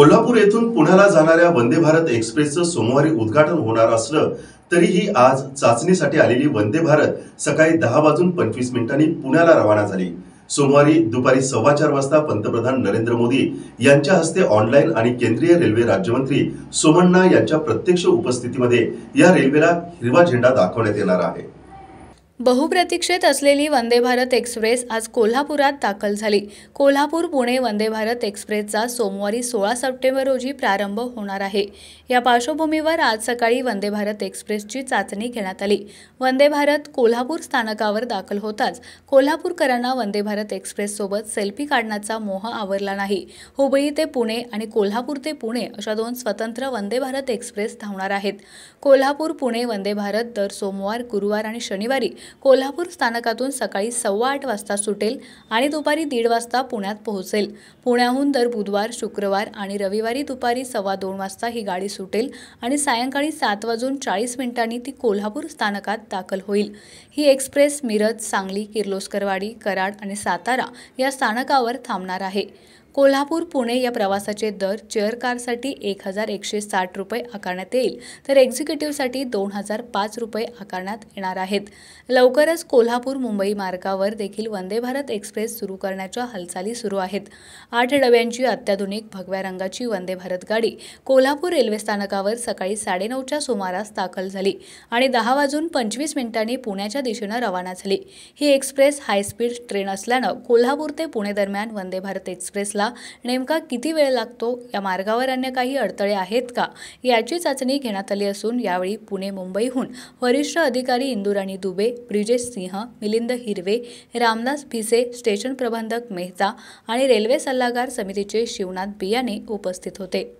कोल्हापूर येथून पुण्याला जाणाऱ्या वंदे भारत एक्सप्रेसचं सोमवारी उद्घाटन होणार असलं तरीही आज चाचणीसाठी आलेली वंदे भारत सकाळी दहा वाजून पंचवीस मिनिटांनी पुण्याला रवाना झाली सोमवारी दुपारी सव्वा चार वाजता पंतप्रधान नरेंद्र मोदी यांच्या हस्ते ऑनलाईन आणि केंद्रीय रेल्वे राज्यमंत्री सोमण्णा यांच्या प्रत्यक्ष उपस्थितीमध्ये या रेल्वेला हिरवा झेंडा दाखवण्यात येणार आहे बहुप्रतीक्षेत असलेली वंदे भारत एक्सप्रेस आज कोल्हापुरात दाखल झाली कोल्हापूर पुणे वंदे भारत एक्सप्रेसचा सोमवारी सोळा सप्टेंबर रोजी प्रारंभ होणार आहे या पार्श्वभूमीवर आज सकाळी वंदे भारत एक्सप्रेसची चाचणी घेण्यात आली वंदे भारत कोल्हापूर स्थानकावर दाखल होताच कोल्हापूरकरांना वंदे भारत एक्सप्रेससोबत सेल्फी काढण्याचा मोह आवरला नाही हुबळी ते पुणे आणि कोल्हापूर ते पुणे अशा दोन स्वतंत्र वंदे भारत एक्सप्रेस धावणार आहेत कोल्हापूर पुणे वंदे भारत दर सोमवार गुरुवार आणि शनिवारी कोल्हापूर स्थानकातून सकाळी सव्वा आठ वाजता सुटेल आणि दुपारी दीड वाजता पुण्यात पोहोचेल पुण्याहून दर बुधवार शुक्रवार आणि रविवारी दुपारी सव्वा दोन वाजता ही गाडी सुटेल आणि सायंकाळी सात वाजून चाळीस मिनिटांनी ती कोल्हापूर स्थानकात दाखल होईल ही एक्सप्रेस मिरज सांगली किर्लोस्करवाडी कराड आणि सातारा या स्थानकावर थांबणार आहे कोल्हापूर पुणे या प्रवासाचे दर चेअर कारसाठी एक हजार एकशे साठ रुपये आकारण्यात येईल तर एक्झिक्युटिव्हसाठी दोन हजार पाच रुपये आकारण्यात येणार आहेत लवकरच कोल्हापूर मुंबई मार्गावर देखील वंदे भारत एक्सप्रेस सुरू करण्याच्या हालचाली सुरू आहेत आठ डब्यांची अत्याधुनिक भगव्या रंगाची वंदे भारत गाडी कोल्हापूर रेल्वे स्थानकावर सकाळी साडेनऊच्या सुमारास दाखल झाली आणि दहा वाजून पंचवीस मिनिटांनी पुण्याच्या दिशेनं रवाना झाली ही एक्सप्रेस हायस्पीड ट्रेन असल्यानं कोल्हापूर ते पुणे दरम्यान वंदे भारत एक्सप्रेसला नेमका किती वेळ लागतो या मार्गावर अन्य काही अडथळे आहेत का याची चाचणी घेण्यात आली असून यावेळी पुणे मुंबईहून वरिष्ठ अधिकारी इंदुराणी दुबे ब्रिजेश सिंह मिलिंद हिरवे रामदास भिसे स्टेशन प्रबंधक मेहता आणि रेल्वे सल्लागार समितीचे शिवनाथ बियाणे उपस्थित होते